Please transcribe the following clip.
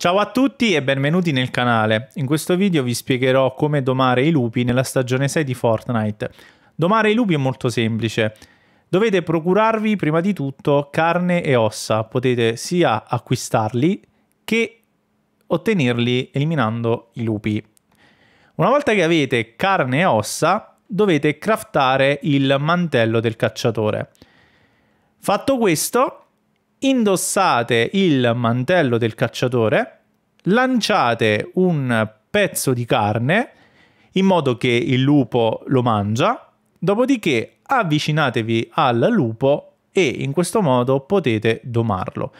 Ciao a tutti e benvenuti nel canale. In questo video vi spiegherò come domare i lupi nella stagione 6 di Fortnite. Domare i lupi è molto semplice. Dovete procurarvi prima di tutto carne e ossa. Potete sia acquistarli che ottenerli eliminando i lupi. Una volta che avete carne e ossa, dovete craftare il mantello del cacciatore. Fatto questo, indossate il mantello del cacciatore, lanciate un pezzo di carne in modo che il lupo lo mangia, dopodiché avvicinatevi al lupo e in questo modo potete domarlo.